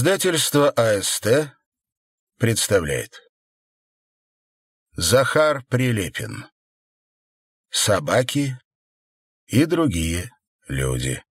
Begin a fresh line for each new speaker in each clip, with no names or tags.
Издательство АСТ представляет Захар Прилепин Собаки и другие люди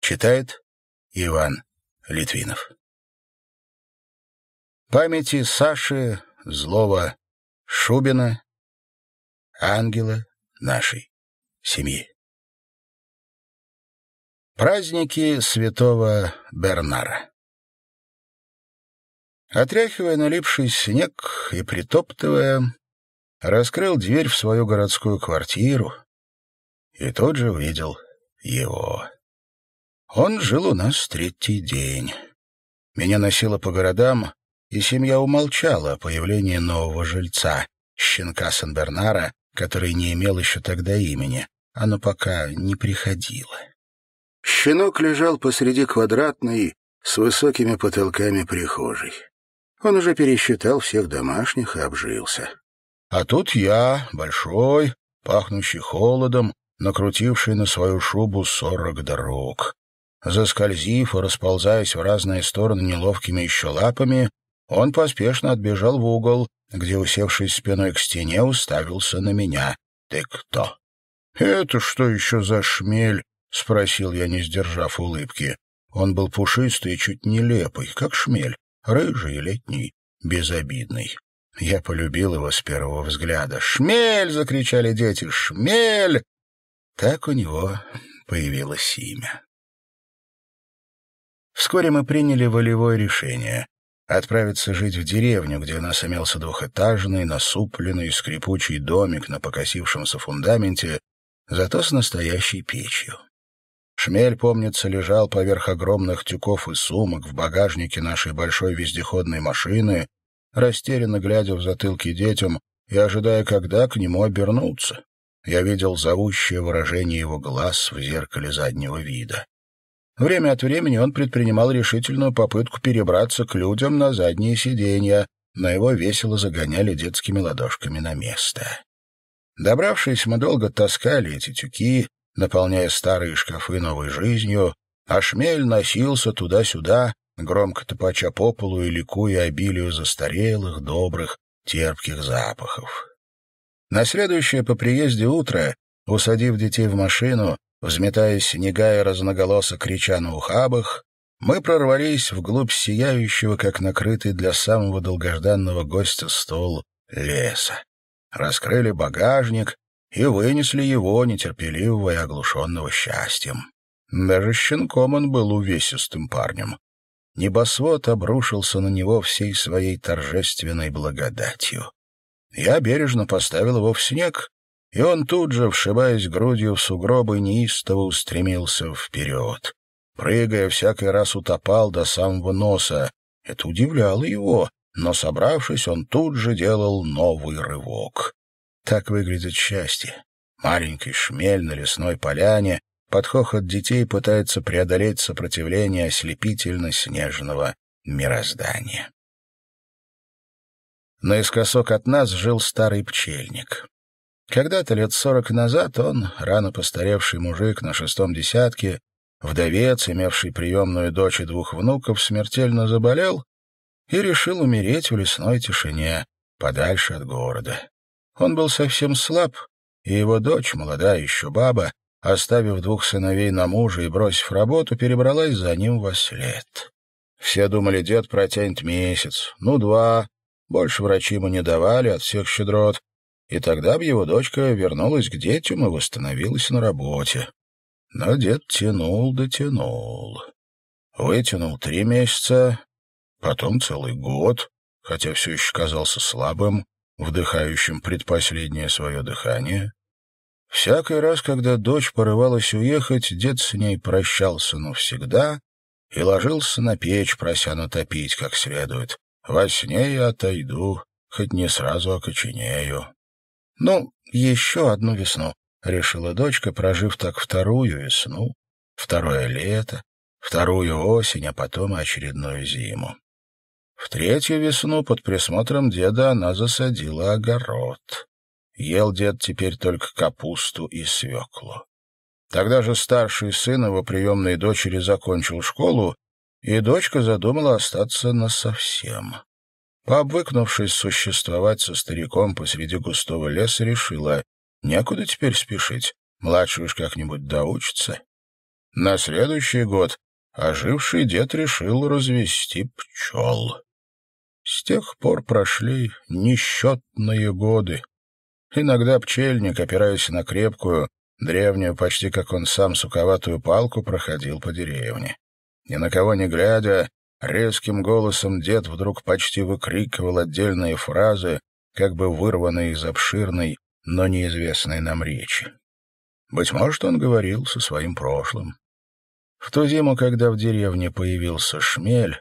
Читает Иван Литвинов Памяти Саши, злого Шубина, ангела нашей семьи Праздники святого Бернара Отряхивая налипший снег и притоптывая, раскрыл дверь в свою городскую квартиру и тут же увидел его. Он жил у нас третий день. Меня носило по городам, и семья умолчала о появлении нового жильца, щенка сан который не имел еще тогда имени. Оно пока не приходило. Щенок лежал посреди квадратной, с высокими потолками прихожей. Он уже пересчитал всех домашних и обжился. А тут я, большой, пахнущий холодом, накрутивший на свою шубу сорок дорог. Заскользив и расползаясь в разные стороны неловкими еще лапами, он поспешно отбежал в угол, где, усевшись спиной к стене, уставился на меня. «Ты кто?» «Это что еще за шмель?» — спросил я, не сдержав улыбки. Он был пушистый и чуть нелепый, как шмель, рыжий, летний, безобидный. Я полюбил его с первого взгляда. «Шмель!» — закричали дети. «Шмель!» Так у него появилось имя. Вскоре мы приняли волевое решение — отправиться жить в деревню, где у нас имелся двухэтажный, насупленный, скрипучий домик на покосившемся фундаменте, зато с настоящей печью. Шмель, помнится, лежал поверх огромных тюков и сумок в багажнике нашей большой вездеходной машины, растерянно глядя в затылки детям и ожидая, когда к нему обернутся. Я видел зовущее выражение его глаз в зеркале заднего вида. Время от времени он предпринимал решительную попытку перебраться к людям на задние сиденья, но его весело загоняли детскими ладошками на место. Добравшись, мы долго таскали эти тюки, наполняя старые шкафы новой жизнью, а шмель носился туда-сюда, громко топача по полу и ликуя обилию застарелых, добрых, терпких запахов. На следующее по приезде утро, усадив детей в машину, взметая снега и разноголосо крича на ухабах, мы прорвались вглубь сияющего, как накрытый для самого долгожданного гостя стол, леса. Раскрыли багажник и вынесли его, нетерпеливого и оглушенного счастьем. Даже щенком он был увесистым парнем. Небосвод обрушился на него всей своей торжественной благодатью. Я бережно поставил его в снег, и он тут же, вшибаясь грудью в сугробы, неистово устремился вперед. Прыгая, всякий раз утопал до самого носа. Это удивляло его, но, собравшись, он тут же делал новый рывок. Так выглядит счастье. Маленький шмель на лесной поляне под хохот детей пытается преодолеть сопротивление ослепительно-снежного мироздания. Наискосок от нас жил старый пчельник. Когда-то лет сорок назад он, рано постаревший мужик на шестом десятке, вдовец, имевший приемную дочь и двух внуков, смертельно заболел и решил умереть в лесной тишине, подальше от города. Он был совсем слаб, и его дочь, молодая еще баба, оставив двух сыновей на мужа и бросив работу, перебралась за ним во след. Все думали, дед протянет месяц, ну два, больше врачи ему не давали от всех щедрот, и тогда бы его дочка вернулась к детям и восстановилась на работе. Но дед тянул да Вытянул три месяца, потом целый год, хотя все еще казался слабым, вдыхающим предпоследнее свое дыхание. Всякий раз, когда дочь порывалась уехать, дед с ней прощался навсегда и ложился на печь, прося натопить как следует. «Во сне я отойду, хоть не сразу окоченею». «Ну, еще одну весну», — решила дочка, прожив так вторую весну, второе лето, вторую осень, а потом очередную зиму. В третью весну под присмотром деда она засадила огород. Ел дед теперь только капусту и свеклу. Тогда же старший сын его приемной дочери закончил школу, и дочка задумала остаться насовсем. Пообвыкнувшись существовать со стариком посреди густого леса, решила, некуда теперь спешить, младший уж как-нибудь доучится. На следующий год оживший дед решил развести пчел. С тех пор прошли несчетные годы. Иногда пчельник, опираясь на крепкую, древнюю, почти как он сам, суковатую палку, проходил по деревне. Ни на кого не глядя, резким голосом дед вдруг почти выкрикивал отдельные фразы, как бы вырванные из обширной, но неизвестной нам речи. Быть может, он говорил со своим прошлым. В ту зиму, когда в деревне появился шмель,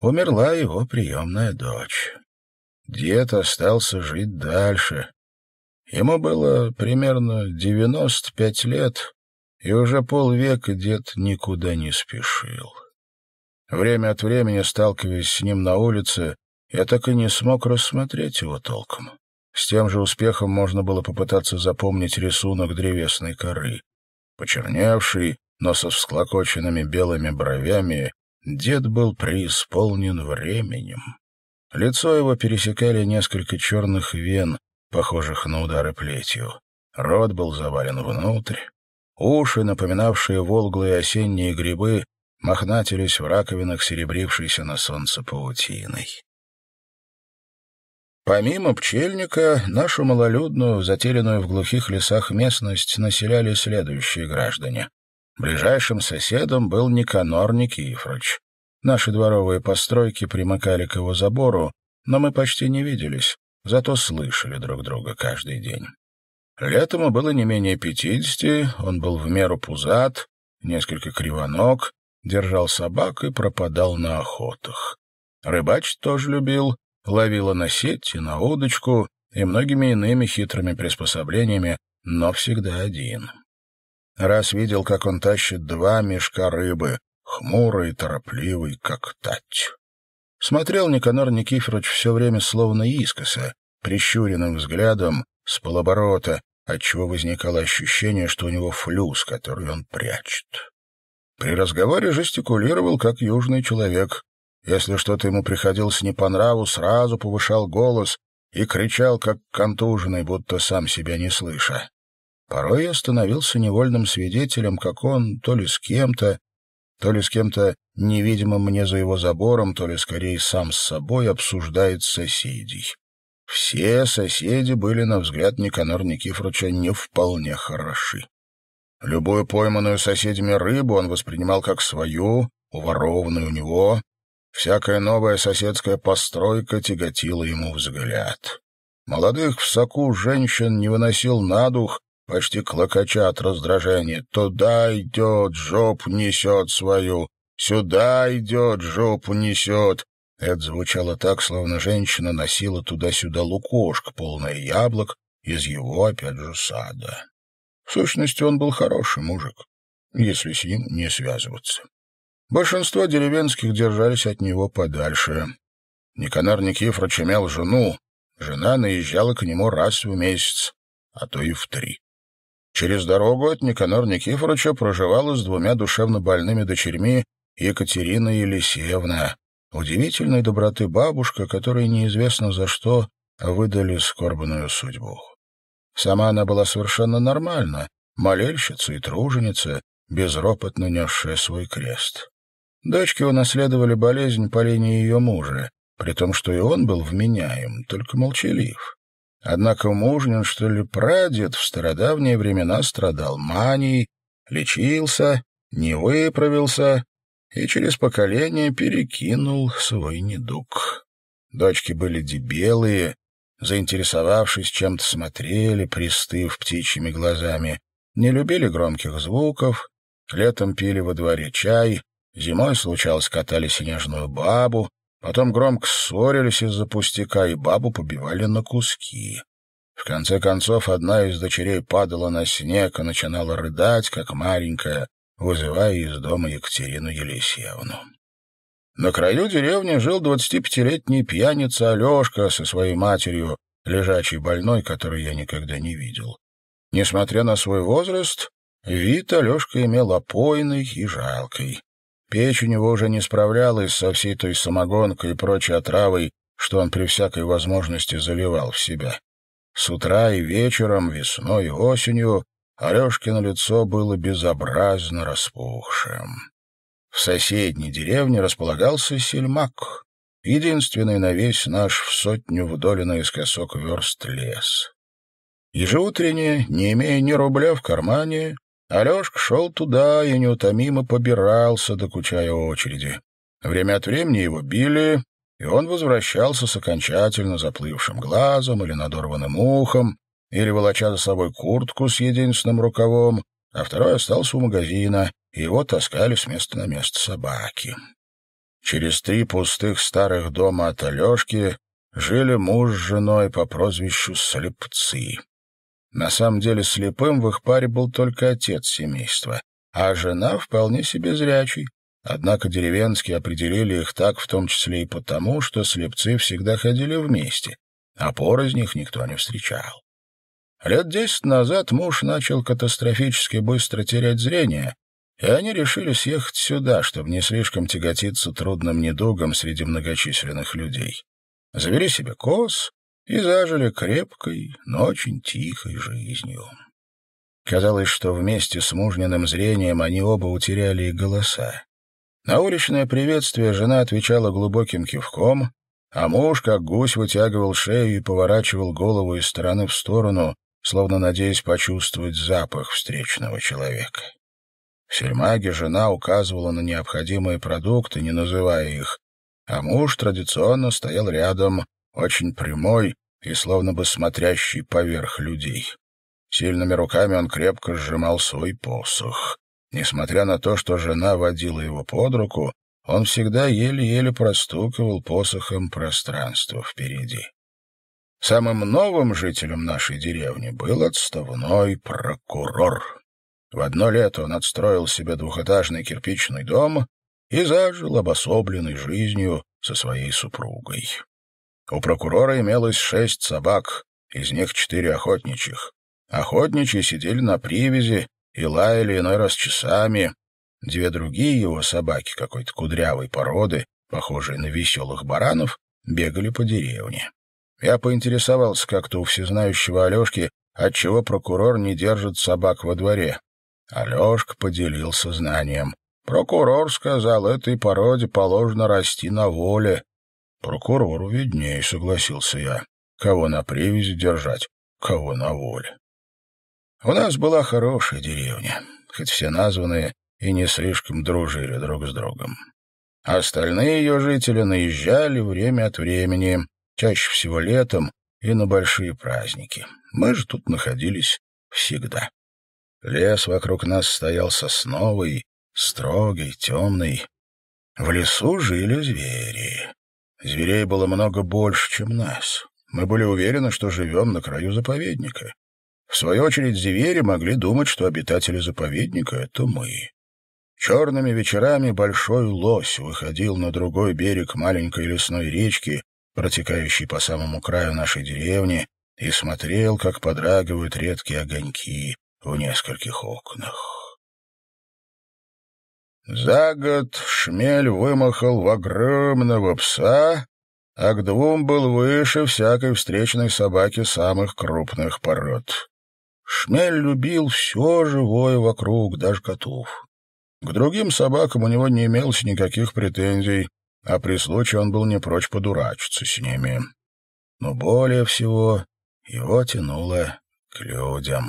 умерла его приемная дочь. Дед остался жить дальше. Ему было примерно 95 лет, и уже полвека дед никуда не спешил. Время от времени, сталкиваясь с ним на улице, я так и не смог рассмотреть его толком. С тем же успехом можно было попытаться запомнить рисунок древесной коры. Почерневший, но со всклокоченными белыми бровями Дед был преисполнен временем. Лицо его пересекали несколько черных вен, похожих на удары плетью. Рот был завален внутрь. Уши, напоминавшие волглые осенние грибы, мохнатились в раковинах, серебрившейся на солнце паутиной. Помимо пчельника, нашу малолюдную, затерянную в глухих лесах местность населяли следующие граждане. Ближайшим соседом был Никанор Никифорович. Наши дворовые постройки примыкали к его забору, но мы почти не виделись, зато слышали друг друга каждый день. Летом было не менее пятидесяти, он был в меру пузат, несколько кривоног, держал собак и пропадал на охотах. Рыбач тоже любил, ловила на сеть и на удочку и многими иными хитрыми приспособлениями, но всегда один. Раз видел, как он тащит два мешка рыбы, хмурый и торопливый, как тать. Смотрел Никанор Никифорович все время словно искоса, прищуренным взглядом, с полоборота, отчего возникало ощущение, что у него флюс, который он прячет. При разговоре жестикулировал, как южный человек. Если что-то ему приходилось не по нраву, сразу повышал голос и кричал, как контуженный, будто сам себя не слыша. Порой я становился невольным свидетелем, как он то ли с кем-то, то ли с кем-то невидимым мне за его забором, то ли скорее сам с собой обсуждает соседей. Все соседи были, на взгляд Никанор Никифоровича, не вполне хороши. Любую пойманную соседями рыбу он воспринимал как свою, уворованную у него. Всякая новая соседская постройка тяготила ему взгляд. Молодых в соку женщин не выносил на дух, почти клокоча от раздражения. «Туда идет, жоп несет свою! Сюда идет, жоп несет!» Это звучало так, словно женщина носила туда-сюда лукошко, полное яблок, из его, опять же, сада. В сущности, он был хороший мужик, если с ним не связываться. Большинство деревенских держались от него подальше. Никанор Никифорович имел жену, жена наезжала к нему раз в месяц, а то и в три. Через дорогу от Никанор Никифоровича проживала с двумя душевнобольными дочерьми Екатерина Елисеевна. Удивительной доброты бабушка, которой неизвестно за что выдали скорбную судьбу. Сама она была совершенно нормальна, молельщица и труженица, безропотно несшая свой крест. Дочки унаследовали болезнь по линии ее мужа, при том, что и он был вменяем, только молчалив. Однако мужнин, что ли, прадед в стародавние времена страдал манией, лечился, не выправился и через поколение перекинул свой недуг. Дочки были дебелые, заинтересовавшись, чем-то смотрели, пристыв птичьими глазами, не любили громких звуков, летом пили во дворе чай, зимой, случалось, катали снежную бабу, Потом громко ссорились из-за пустяка и бабу побивали на куски. В конце концов, одна из дочерей падала на снег и начинала рыдать, как маленькая, вызывая из дома Екатерину Елисеевну. На краю деревни жил 25-летний пьяница Алешка со своей матерью, лежачей больной, которую я никогда не видел. Несмотря на свой возраст, вид Алешка имел опойный и жалкий. Печь у него уже не справлялась со всей той самогонкой и прочей отравой, что он при всякой возможности заливал в себя. С утра и вечером, весной и осенью Алешкино лицо было безобразно распухшим. В соседней деревне располагался сельмак, единственный на весь наш в сотню вдоль и наискосок верст лес. Ежеутренне, не имея ни рубля в кармане, Алешка шел туда и неутомимо побирался, докучая очереди. Время от времени его били, и он возвращался с окончательно заплывшим глазом или надорванным ухом, или волоча за собой куртку с единственным рукавом, а второй остался у магазина, и его таскали с места на место собаки. Через три пустых старых дома от Алешки жили муж с женой по прозвищу Слепцы. На самом деле слепым в их паре был только отец семейства, а жена вполне себе зрячий. Однако деревенские определили их так в том числе и потому, что слепцы всегда ходили вместе, а из них никто не встречал. Лет десять назад муж начал катастрофически быстро терять зрение, и они решили съехать сюда, чтобы не слишком тяготиться трудным недугом среди многочисленных людей. Завели себе коз и зажили крепкой, но очень тихой жизнью. Казалось, что вместе с мужниным зрением они оба утеряли и голоса. На уличное приветствие жена отвечала глубоким кивком, а муж, как гусь, вытягивал шею и поворачивал голову из стороны в сторону, словно надеясь почувствовать запах встречного человека. В сельмаге жена указывала на необходимые продукты, не называя их, а муж традиционно стоял рядом, очень прямой и словно бы смотрящий поверх людей. Сильными руками он крепко сжимал свой посох. Несмотря на то, что жена водила его под руку, он всегда еле-еле простукивал посохом пространство впереди. Самым новым жителем нашей деревни был отставной прокурор. В одно лето он отстроил себе двухэтажный кирпичный дом и зажил обособленной жизнью со своей супругой. У прокурора имелось шесть собак, из них четыре охотничьих. Охотничьи сидели на привязи и лаяли иной раз часами. Две другие его собаки какой-то кудрявой породы, похожие на веселых баранов, бегали по деревне. Я поинтересовался как-то у всезнающего Алешки, отчего прокурор не держит собак во дворе. Алешка поделился знанием. Прокурор сказал, этой породе положено расти на воле, Прокурору виднее, согласился я. Кого на привязи держать, кого на воле. У нас была хорошая деревня, хоть все названные и не слишком дружили друг с другом. Остальные ее жители наезжали время от времени, чаще всего летом и на большие праздники. Мы же тут находились всегда. Лес вокруг нас стоял сосновый, строгий, темный. В лесу жили звери. Зверей было много больше, чем нас. Мы были уверены, что живем на краю заповедника. В свою очередь, звери могли думать, что обитатели заповедника — это мы. Черными вечерами большой лось выходил на другой берег маленькой лесной речки, протекающей по самому краю нашей деревни, и смотрел, как подрагивают редкие огоньки в нескольких окнах. За год шмель вымахал в огромного пса, а к двум был выше всякой встречной собаки самых крупных пород. Шмель любил все живое вокруг, даже котов. К другим собакам у него не имелось никаких претензий, а при случае он был не прочь подурачиться с ними. Но более всего его тянуло к людям.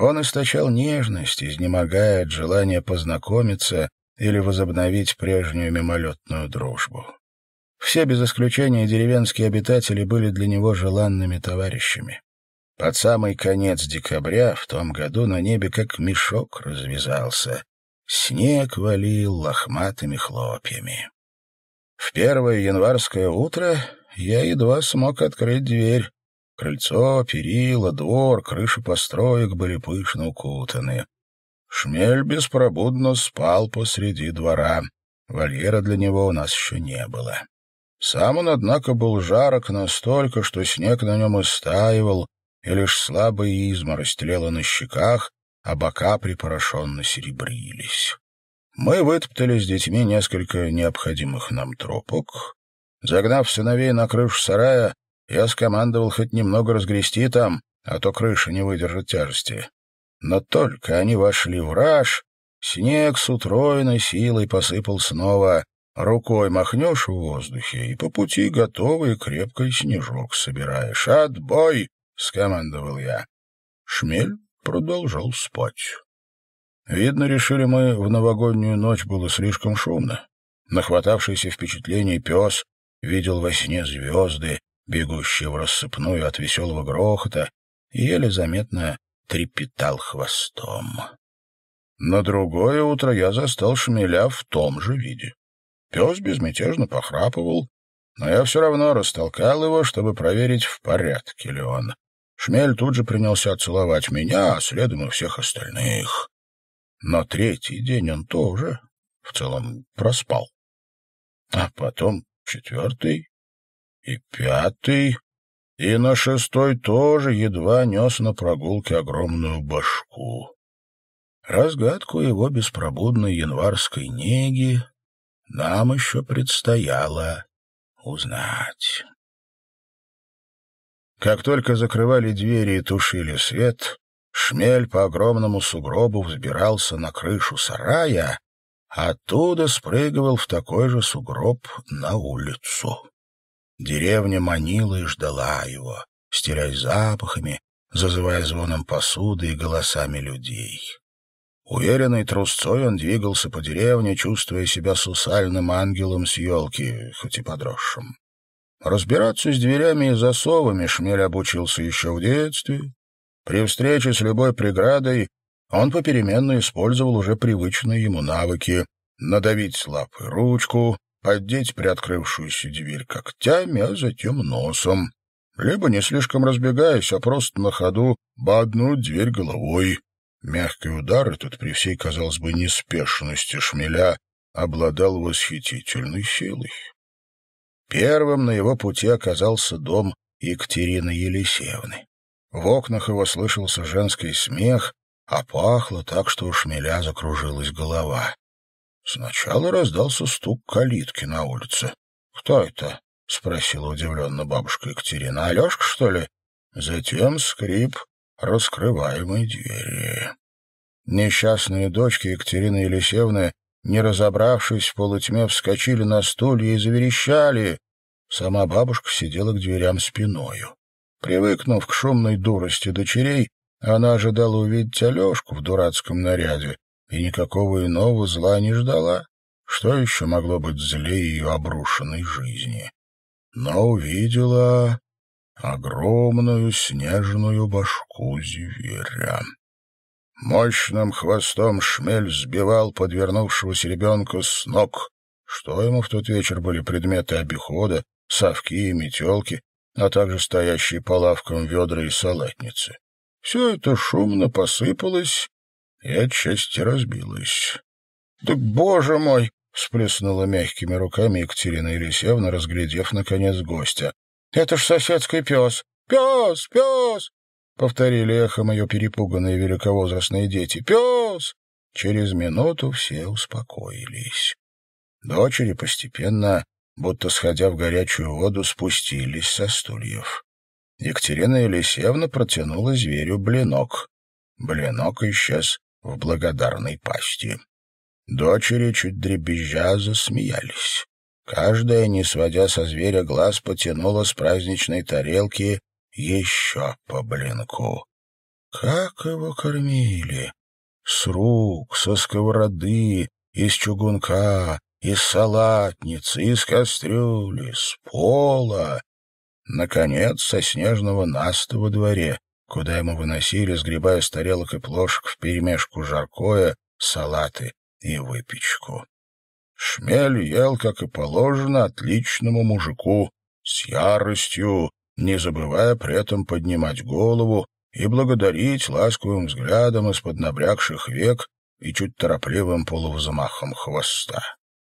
Он источал нежность, изнемогая от желания познакомиться или возобновить прежнюю мимолетную дружбу. Все без исключения деревенские обитатели были для него желанными товарищами. Под самый конец декабря в том году на небе как мешок развязался. Снег валил лохматыми хлопьями. В первое январское утро я едва смог открыть дверь. Крыльцо, перила, двор, крыши построек были пышно укутаны. Шмель беспробудно спал посреди двора. Вольера для него у нас еще не было. Сам он, однако, был жарок настолько, что снег на нем истаивал, и лишь слабая изморозь тлела на щеках, а бока припорошенно серебрились. Мы вытоптали с детьми несколько необходимых нам тропок. Загнав сыновей на крышу сарая, я скомандовал хоть немного разгрести там, а то крыша не выдержит тяжести. Но только они вошли в раж, снег с утроенной силой посыпал снова. Рукой махнешь в воздухе, и по пути готовый крепкий снежок собираешь. «Отбой!» — скомандовал я. Шмель продолжал спать. Видно, решили мы, в новогоднюю ночь было слишком шумно. Нахватавшийся впечатлений пес видел во сне звезды, бегущий в рассыпную от веселого грохота, еле заметно трепетал хвостом. На другое утро я застал шмеля в том же виде. Пес безмятежно похрапывал, но я все равно растолкал его, чтобы проверить, в порядке ли он. Шмель тут же принялся целовать меня, а следом и всех остальных. Но третий день он тоже в целом проспал. А потом четвертый, и пятый, и на шестой тоже едва нес на прогулке огромную башку. Разгадку его беспробудной январской неги нам еще предстояло узнать. Как только закрывали двери и тушили свет, шмель по огромному сугробу взбирался на крышу сарая, оттуда спрыгивал в такой же сугроб на улицу. Деревня манила и ждала его, стерясь запахами, зазывая звоном посуды и голосами людей. Уверенный трусцой он двигался по деревне, чувствуя себя сусальным ангелом с елки, хоть и подросшим. Разбираться с дверями и засовами Шмель обучился еще в детстве. При встрече с любой преградой он попеременно использовал уже привычные ему навыки — надавить лапой ручку, поддеть приоткрывшуюся дверь когтями, а затем носом. Либо, не слишком разбегаясь, а просто на ходу, боднуть дверь головой. Мягкий удар этот при всей, казалось бы, неспешности шмеля обладал восхитительной силой. Первым на его пути оказался дом Екатерины Елисеевны. В окнах его слышался женский смех, а пахло так, что у шмеля закружилась голова. Сначала раздался стук калитки на улице. «Кто это?» — спросила удивленно бабушка Екатерина. «Алешка, что ли?» Затем скрип раскрываемой двери. Несчастные дочки Екатерины Елисеевны, не разобравшись в полутьме, вскочили на стулья и заверещали. Сама бабушка сидела к дверям спиною. Привыкнув к шумной дурости дочерей, она ожидала увидеть Алешку в дурацком наряде, и никакого иного зла не ждала. Что еще могло быть злее ее обрушенной жизни? Но увидела огромную снежную башку зверя. Мощным хвостом шмель сбивал подвернувшегося ребенка с ног. Что ему в тот вечер были предметы обихода, совки и метелки, а также стоящие по лавкам ведра и салатницы. Все это шумно посыпалось, и отчасти разбилась. — Так, боже мой! — всплеснула мягкими руками Екатерина Елисеевна, разглядев, наконец, гостя. — Это ж соседский пес! Пес! Пес! — повторили эхом ее перепуганные великовозрастные дети. — Пес! Через минуту все успокоились. Дочери постепенно, будто сходя в горячую воду, спустились со стульев. Екатерина Елисеевна протянула зверю блинок. Блинок исчез в благодарной пасти. Дочери чуть дребезжа засмеялись. Каждая, не сводя со зверя глаз, потянула с праздничной тарелки еще по блинку. Как его кормили! С рук, со сковороды, из чугунка, из салатницы, из кастрюли, с пола. Наконец, со снежного наста во дворе куда ему выносили, сгребая с тарелок и плошек вперемешку жаркое, салаты и выпечку. Шмель ел, как и положено, отличному мужику, с яростью, не забывая при этом поднимать голову и благодарить ласковым взглядом из-под набрякших век и чуть торопливым полувзмахом хвоста.